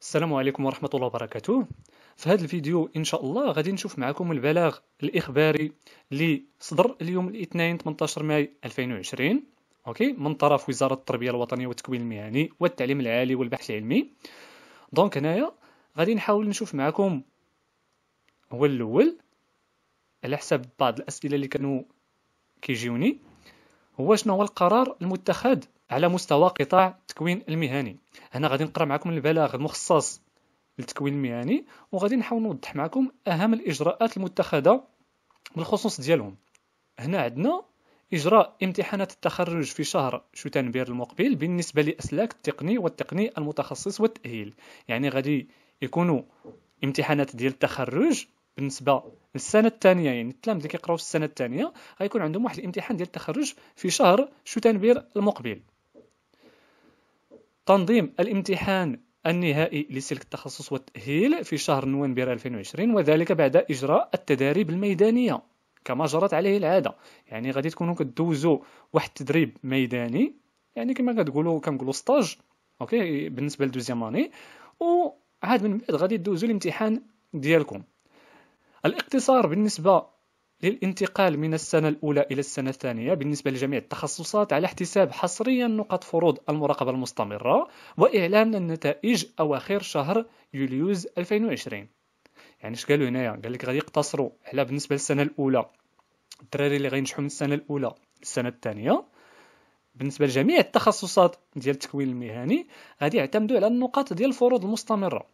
السلام عليكم ورحمة الله وبركاته في هذا الفيديو إن شاء الله غادي نشوف معكم البلاغ الإخباري اللي صدر اليوم الاثنين 18 ماي 2020 أوكي من طرف وزارة التربية الوطنية والتكوين المهني والتعليم العالي والبحث العلمي دونك هنايا غادي نحاول نشوف معكم هو الأول على حسب بعض الأسئلة اللي كانوا كيجيوني هو شنو هو القرار المتخذ على مستوى قطاع التكوين المهني هنا غادي نقرا معكم البلاغ المخصص للتكوين المهني وغادي نحاول نوضح معكم اهم الاجراءات المتخذه بالخصوص ديالهم هنا عندنا اجراء امتحانات التخرج في شهر شتنبر المقبل بالنسبه لاسلاك التقني والتقني المتخصص والتاهيل يعني غادي يكونوا امتحانات ديال التخرج بالنسبه للسنه الثانيه يعني التلاميذ اللي كيقراو في السنه الثانيه غيكون عندهم واحد الامتحان ديال التخرج في شهر شتنبر المقبل تنظيم الامتحان النهائي لسلك التخصص والتأهيل في شهر نوفمبر 2020 وذلك بعد إجراء التداريب الميدانية كما جرت عليه العادة يعني غادي تكونوا كدوزوا واحد التدريب ميداني يعني كما كتقولوا كنقولوا ستاج اوكي بالنسبه للدوزيام اني وعاد من بعد غادي دوزوا الامتحان ديالكم الاقتصار بالنسبه للانتقال من السنة الأولى إلى السنة الثانية بالنسبة لجميع التخصصات على احتساب حصريا نقط فروض المراقبة المستمرة وإعلان النتائج أواخر شهر يوليوز 2020 يعني اش قالوا هنايا قال لك غادي يقتصروا على بالنسبة للسنة الأولى الدراري اللي غينجحوا من السنة الأولى للسنة الثانية بالنسبة لجميع التخصصات ديال التكوين المهني غادي يعتمدوا على النقاط ديال الفروض المستمرة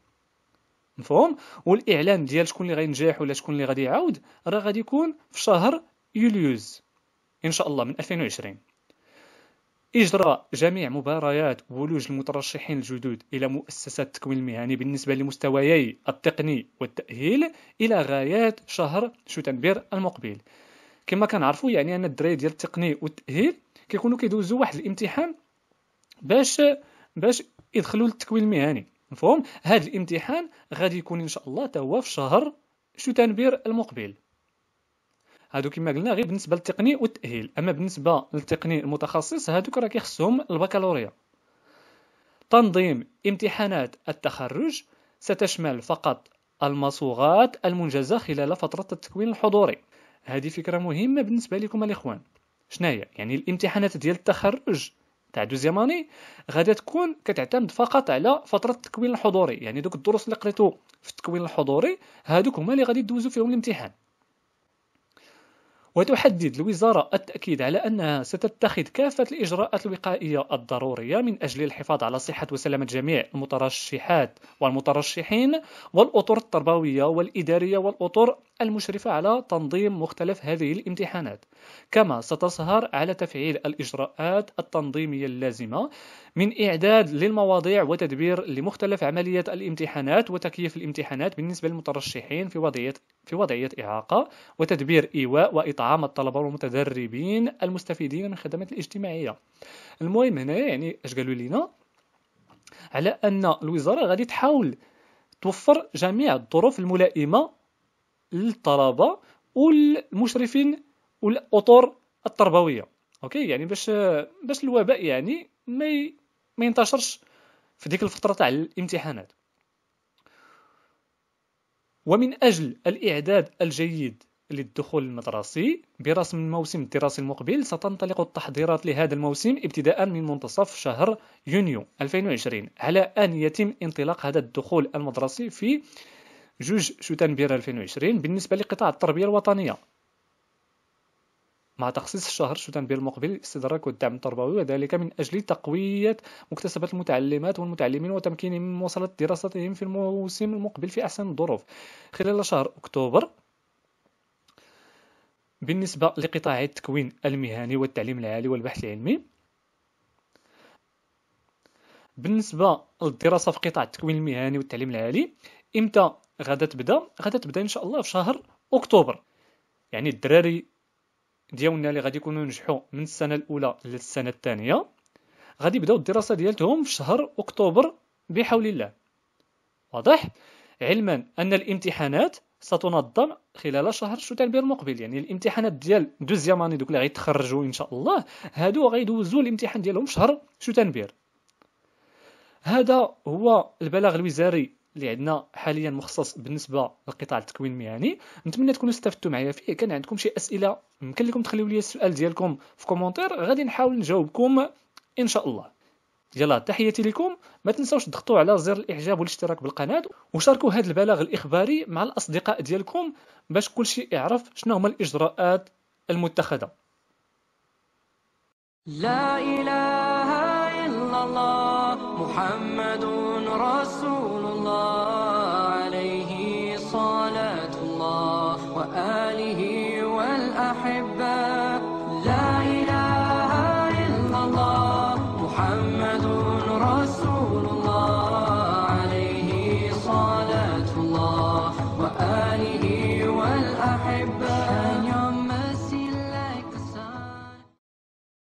مفهوم والاعلان ديال شكون اللي غينجح ولا شكون اللي غادي يعاود راه غادي يكون في شهر يوليوز ان شاء الله من 2020 إجراء جميع مباريات ولوج المترشحين الجدد إلى مؤسسات التكوين المهني بالنسبة لمستويي التقني والتأهيل إلى غايات شهر شتنبر المقبل كما كنعرفوا يعني أن الدراري ديال التقني والتأهيل كيكونوا كيدوزوا واحد الامتحان باش باش يدخلوا للتكوين المهني مفهوم هذا الامتحان غادي يكون ان شاء الله توا في شهر شتنبير المقبل هادو كما قلنا غير بالنسبه للتقني والتاهيل اما بالنسبه للتقني المتخصص هادوك راه كيخصهم البكالوريا تنظيم امتحانات التخرج ستشمل فقط المصوغات المنجزه خلال فتره التكوين الحضوري هذه فكره مهمه بالنسبه لكم الاخوان شناهي يعني الامتحانات ديال التخرج تاع دوزيام غادي تكون كتعتمد فقط على فتره التكوين الحضوري يعني دوك الدروس اللي قريتو في التكوين الحضوري هادوك هما اللي غادي تدوزو فيهم الامتحان وتحدد الوزارة التأكيد على أنها ستتخذ كافة الإجراءات الوقائية الضرورية من أجل الحفاظ على صحة وسلامة جميع المترشحات والمترشحين والأطر التربوية والإدارية والأطر المشرفة على تنظيم مختلف هذه الامتحانات كما ستسهر على تفعيل الإجراءات التنظيمية اللازمة من إعداد للمواضيع وتدبير لمختلف عملية الامتحانات وتكييف الامتحانات بالنسبة للمترشحين في وضعية في وضعية إعاقة وتدبير إيواء وإطعام الطلبة والمتدربين المستفيدين من الخدمات الاجتماعية المهم هنا يعني اش قالوا لنا على أن الوزارة غادي تحاول توفر جميع الظروف الملائمة للطلبه والمشرفين والاطر التربويه اوكي يعني باش باش الوباء يعني ما ما ينتشرش في ديك الفتره تاع الامتحانات ومن اجل الاعداد الجيد للدخول المدرسي برسم الموسم الدراسي المقبل ستنطلق التحضيرات لهذا الموسم ابتداء من منتصف شهر يونيو 2020 على أن يتم انطلاق هذا الدخول المدرسي في جوج شتنبير 2020 بالنسبة لقطاع التربية الوطنية مع تخصيص الشهر شتنبير المقبل للاستدراك والدعم التربوي وذلك من أجل تقوية مكتسبات المتعلمات والمتعلمين وتمكينهم من مواصلة دراستهم في الموسم المقبل في أحسن الظروف خلال شهر أكتوبر بالنسبة لقطاع التكوين المهني والتعليم العالي والبحث العلمي بالنسبة للدراسة في قطاع التكوين المهني والتعليم العالي إمتى غادا تبدا غادا تبدا ان شاء الله في شهر اكتوبر يعني الدراري ديالنا اللي غادي يكونوا نجحوا من السنه الاولى للسنه الثانيه غادي يبداو الدراسه ديالتهم في شهر اكتوبر بحول الله واضح علما ان الامتحانات ستنظم خلال شهر شتنبر المقبل يعني الامتحانات ديال دوزيام اني دوك اللي غيتخرجوا ان شاء الله هادو غيدوزوا الامتحان ديالهم في شهر شتنبر هذا هو البلاغ الوزاري اللي عندنا حاليا مخصص بالنسبه لقطاع التكوين المهني نتمنى تكونوا استفدتوا معايا فيه كان عندكم شي اسئله يمكن لكم تخليوا لي السؤال ديالكم في كومونتير غادي نحاول نجاوبكم ان شاء الله يلا تحياتي لكم ما تنساوش تضغطوا على زر الاعجاب والاشتراك بالقناه وشاركوا هذا البلاغ الاخباري مع الاصدقاء ديالكم باش كلشي يعرف شنو هما الاجراءات المتخذه لا اله الا الله محمد رسول الله عليه صلاة الله وآله والأحبة